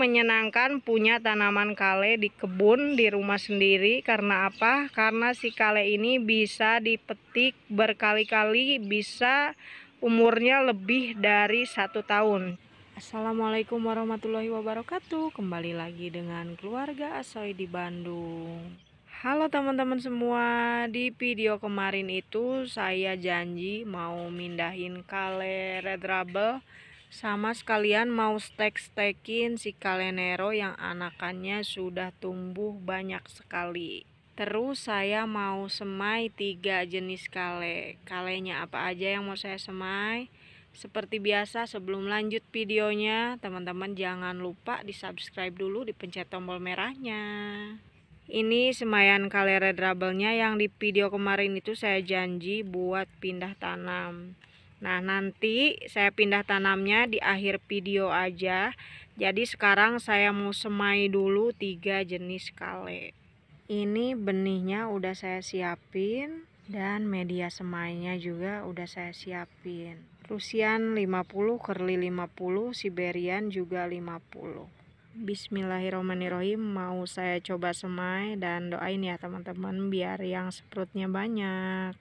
menyenangkan punya tanaman kale di kebun di rumah sendiri karena apa? Karena si kale ini bisa dipetik berkali-kali bisa umurnya lebih dari satu tahun. Assalamualaikum warahmatullahi wabarakatuh Kembali lagi dengan keluarga Asoy di Bandung Halo teman-teman semua Di video kemarin itu saya janji mau mindahin kale red rubble sama sekalian mau stek-stekin si kalenero yang anakannya sudah tumbuh banyak sekali. Terus saya mau semai tiga jenis kale. Kalenya apa aja yang mau saya semai? Seperti biasa sebelum lanjut videonya, teman-teman jangan lupa di subscribe dulu di pencet tombol merahnya. Ini semayan kale red rubble yang di video kemarin itu saya janji buat pindah tanam. Nah nanti saya pindah tanamnya di akhir video aja Jadi sekarang saya mau semai dulu tiga jenis kale Ini benihnya udah saya siapin Dan media semainya juga udah saya siapin Rusian 50, Curly 50, Siberian juga 50 Bismillahirrohmanirrohim mau saya coba semai dan doain ya teman-teman biar yang seprutnya banyak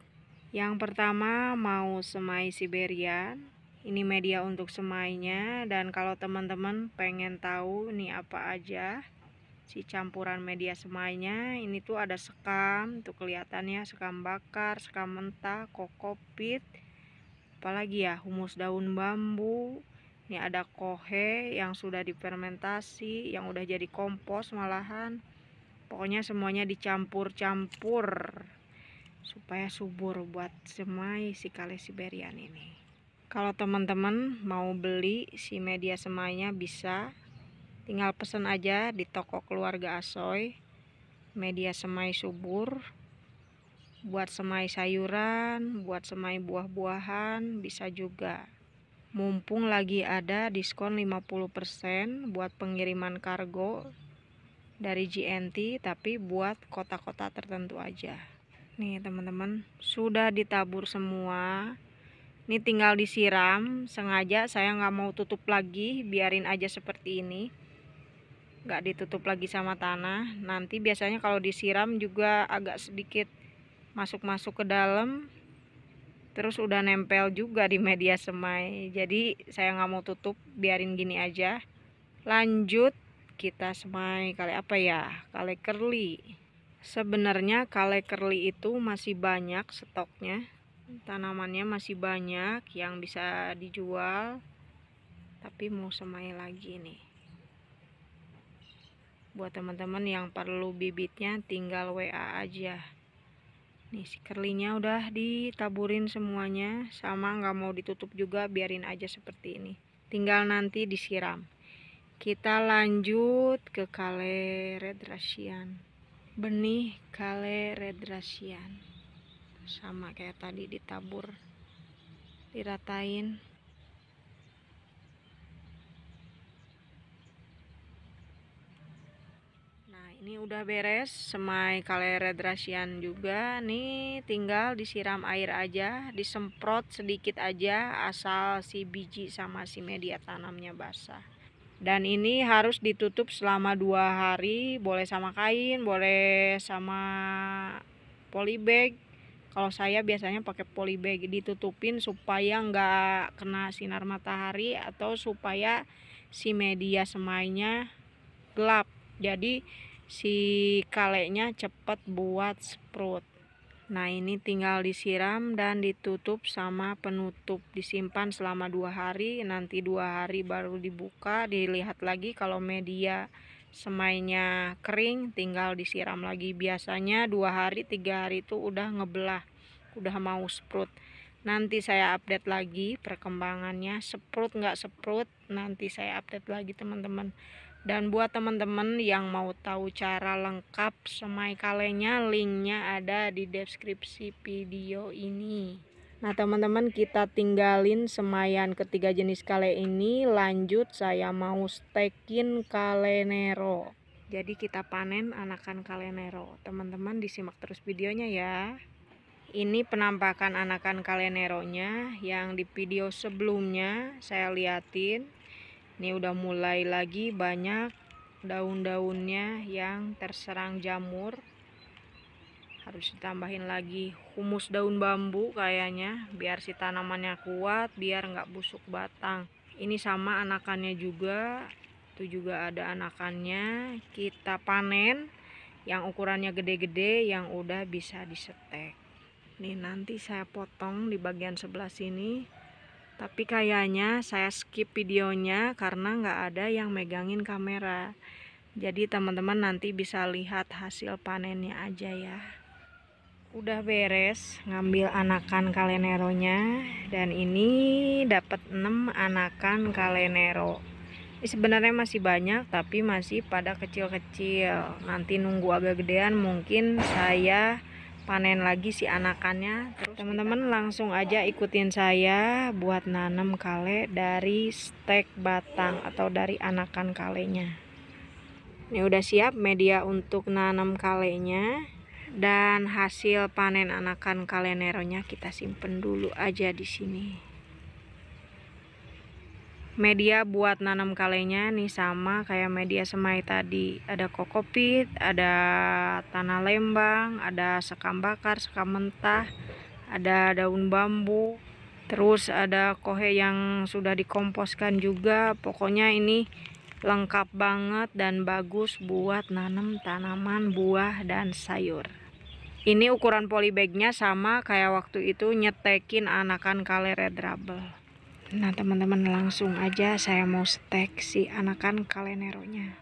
yang pertama mau semai Siberian. Ini media untuk semainya dan kalau teman-teman pengen tahu ini apa aja si campuran media semainya, ini tuh ada sekam, tuh kelihatannya sekam bakar, sekam mentah, kokopit, apalagi ya humus daun bambu. Ini ada kohe yang sudah difermentasi, yang udah jadi kompos malahan. Pokoknya semuanya dicampur-campur supaya subur buat semai si kale Siberian ini. Kalau teman-teman mau beli si media semainya bisa tinggal pesan aja di toko keluarga Asoy media semai subur buat semai sayuran, buat semai buah-buahan bisa juga. Mumpung lagi ada diskon 50% buat pengiriman kargo dari GNT tapi buat kota-kota tertentu aja. Nih teman-teman sudah ditabur semua Ini tinggal disiram Sengaja saya nggak mau tutup lagi Biarin aja seperti ini nggak ditutup lagi sama tanah Nanti biasanya kalau disiram juga agak sedikit Masuk-masuk ke dalam Terus udah nempel juga di media semai Jadi saya nggak mau tutup Biarin gini aja Lanjut kita semai kali apa ya kali curly Sebenarnya kale kerli itu masih banyak stoknya. Tanamannya masih banyak yang bisa dijual. Tapi mau semai lagi nih. Buat teman-teman yang perlu bibitnya tinggal WA aja. Nih si kerlinya udah ditaburin semuanya. Sama nggak mau ditutup juga biarin aja seperti ini. Tinggal nanti disiram kita lanjut ke kale red russian benih kale redrasian sama kayak tadi ditabur diratain nah ini udah beres semai kale redrasian juga nih tinggal disiram air aja disemprot sedikit aja asal si biji sama si media tanamnya basah dan ini harus ditutup selama dua hari boleh sama kain boleh sama polybag kalau saya biasanya pakai polybag ditutupin supaya nggak kena sinar matahari atau supaya si media semainya gelap jadi si kalenya cepat buat sprout Nah ini tinggal disiram dan ditutup sama penutup disimpan selama dua hari nanti dua hari baru dibuka dilihat lagi kalau media semainya kering tinggal disiram lagi biasanya dua hari tiga hari itu udah ngebelah udah mau sprut nanti saya update lagi perkembangannya sprut nggak sprut nanti saya update lagi teman-teman dan buat teman-teman yang mau tahu cara lengkap semai kalengnya, linknya ada di deskripsi video ini. Nah teman-teman kita tinggalin semayan ketiga jenis kale ini, lanjut saya mau stekin kale nero. Jadi kita panen anakan kale nero. Teman-teman disimak terus videonya ya. Ini penampakan anakan kale neronya yang di video sebelumnya saya liatin ini udah mulai lagi banyak daun-daunnya yang terserang jamur. Harus ditambahin lagi humus daun bambu kayaknya biar si tanamannya kuat, biar nggak busuk batang. Ini sama anakannya juga. Itu juga ada anakannya. Kita panen yang ukurannya gede-gede yang udah bisa disetek. Nih nanti saya potong di bagian sebelah sini tapi kayaknya saya skip videonya karena nggak ada yang megangin kamera jadi teman-teman nanti bisa lihat hasil panennya aja ya udah beres ngambil anakan kaleneronya dan ini dapat 6 anakan kalenero sebenarnya masih banyak tapi masih pada kecil-kecil nanti nunggu agak gedean mungkin saya panen lagi si anakannya teman-teman langsung aja ikutin saya buat nanam kale dari stek batang atau dari anakan kalenya ini udah siap media untuk nanam kalenya dan hasil panen anakan kaleneronya kita simpen dulu aja di sini media buat nanam kalenya nih sama kayak media semai tadi ada kokopit ada tanah lembang ada sekam bakar sekam mentah ada daun bambu terus ada kohe yang sudah dikomposkan juga pokoknya ini lengkap banget dan bagus buat nanam tanaman buah dan sayur ini ukuran polybagnya sama kayak waktu itu nyetekin anakan kale red Nah teman-teman langsung aja saya mau stek si anakan kaleneronya.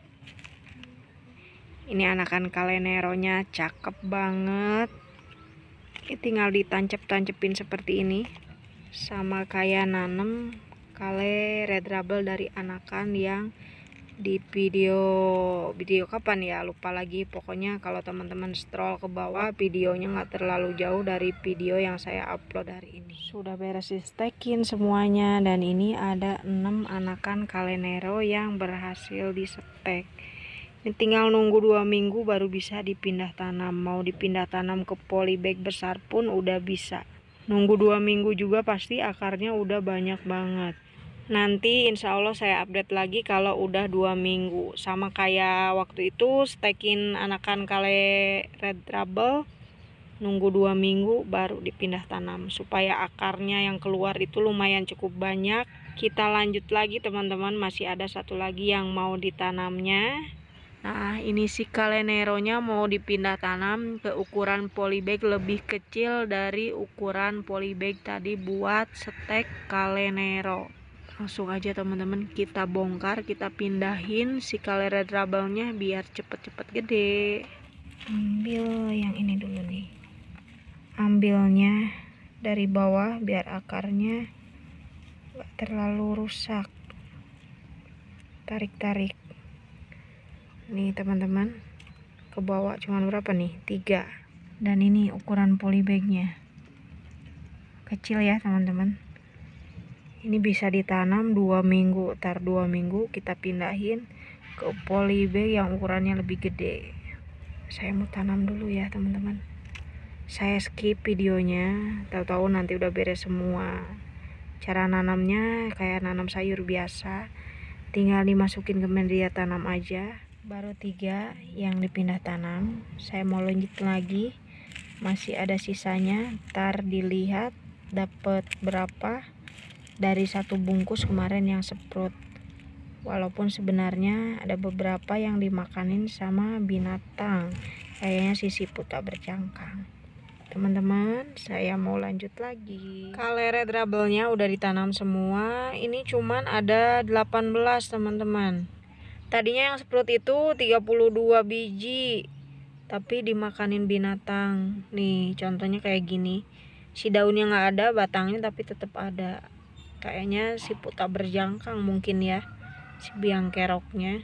Ini anakan kaleneronya cakep banget. Ini tinggal ditancep-tancepin seperti ini. Sama kayak nanem kale red rubble dari anakan yang di video video kapan ya lupa lagi pokoknya kalau teman-teman scroll ke bawah videonya nggak terlalu jauh dari video yang saya upload hari ini sudah beres di semuanya dan ini ada enam anakan kalenero yang berhasil di stek ini tinggal nunggu dua minggu baru bisa dipindah tanam mau dipindah tanam ke polybag besar pun udah bisa nunggu dua minggu juga pasti akarnya udah banyak banget Nanti insya Allah saya update lagi kalau udah dua minggu. Sama kayak waktu itu stekin anakan kale red trouble. Nunggu dua minggu baru dipindah tanam. Supaya akarnya yang keluar itu lumayan cukup banyak. Kita lanjut lagi teman-teman. Masih ada satu lagi yang mau ditanamnya. Nah ini si kalenero-nya mau dipindah tanam ke ukuran polybag lebih kecil dari ukuran polybag tadi buat stek kalenero langsung aja teman-teman kita bongkar kita pindahin si kalera drabalnya biar cepet-cepet gede ambil yang ini dulu nih ambilnya dari bawah biar akarnya gak terlalu rusak tarik-tarik nih teman-teman ke bawah cuman berapa nih tiga dan ini ukuran polybagnya kecil ya teman-teman ini bisa ditanam dua minggu tar dua minggu kita pindahin ke polybag yang ukurannya lebih gede saya mau tanam dulu ya teman-teman saya skip videonya tahu-tahu nanti udah beres semua cara nanamnya kayak nanam sayur biasa tinggal dimasukin ke media tanam aja baru tiga yang dipindah tanam saya mau lanjut lagi masih ada sisanya tar dilihat dapat berapa dari satu bungkus kemarin yang seprut walaupun sebenarnya ada beberapa yang dimakanin sama binatang kayaknya si siput tak bercangkang teman-teman saya mau lanjut lagi kalere drabelnya udah ditanam semua ini cuman ada 18 teman-teman tadinya yang seprut itu 32 biji tapi dimakanin binatang nih contohnya kayak gini si daunnya nggak ada batangnya tapi tetap ada kayaknya si puta berjangkang mungkin ya si biang keroknya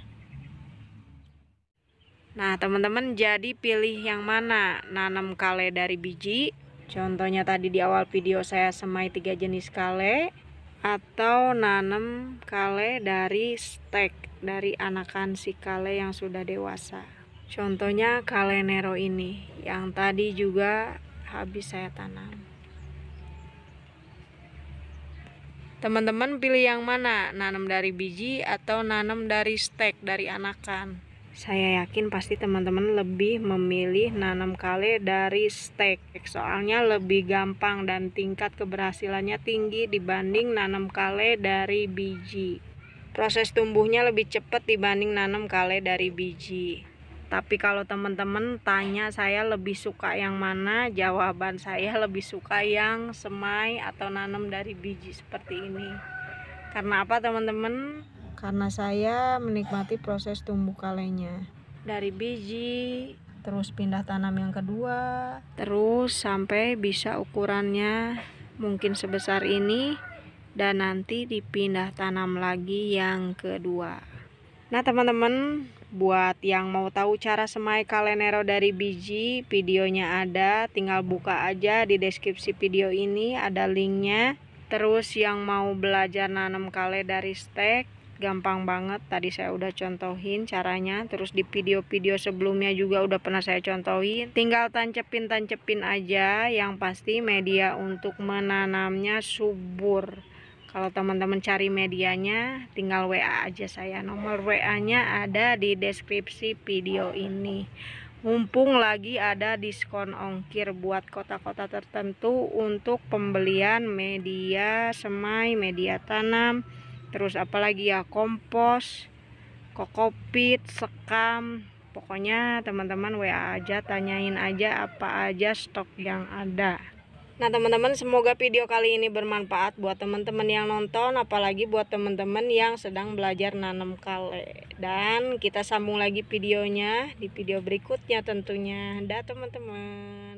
nah teman-teman jadi pilih yang mana nanam kale dari biji contohnya tadi di awal video saya semai tiga jenis kale atau nanam kale dari stek dari anakan si kale yang sudah dewasa contohnya kale nero ini yang tadi juga habis saya tanam Teman-teman pilih yang mana? Nanam dari biji atau nanam dari stek dari anakan? Saya yakin pasti teman-teman lebih memilih nanam kale dari stek. Soalnya lebih gampang dan tingkat keberhasilannya tinggi dibanding nanam kale dari biji. Proses tumbuhnya lebih cepat dibanding nanam kale dari biji tapi kalau teman-teman tanya saya lebih suka yang mana jawaban saya lebih suka yang semai atau nanam dari biji seperti ini karena apa teman-teman karena saya menikmati proses tumbuh kalengnya dari biji terus pindah tanam yang kedua terus sampai bisa ukurannya mungkin sebesar ini dan nanti dipindah tanam lagi yang kedua nah teman-teman Buat yang mau tahu cara semai kalenero dari biji, videonya ada, tinggal buka aja di deskripsi video ini ada linknya. Terus yang mau belajar nanam kale dari stek, gampang banget. Tadi saya udah contohin caranya, terus di video-video sebelumnya juga udah pernah saya contohin. Tinggal tancepin-tancepin aja, yang pasti media untuk menanamnya subur kalau teman-teman cari medianya tinggal WA aja saya nomor WA nya ada di deskripsi video ini mumpung lagi ada diskon ongkir buat kota-kota tertentu untuk pembelian media semai media tanam terus apalagi ya kompos kokopit sekam pokoknya teman-teman WA aja tanyain aja apa aja stok yang ada Nah teman-teman semoga video kali ini bermanfaat buat teman-teman yang nonton apalagi buat teman-teman yang sedang belajar nanam kale dan kita sambung lagi videonya di video berikutnya tentunya dah teman-teman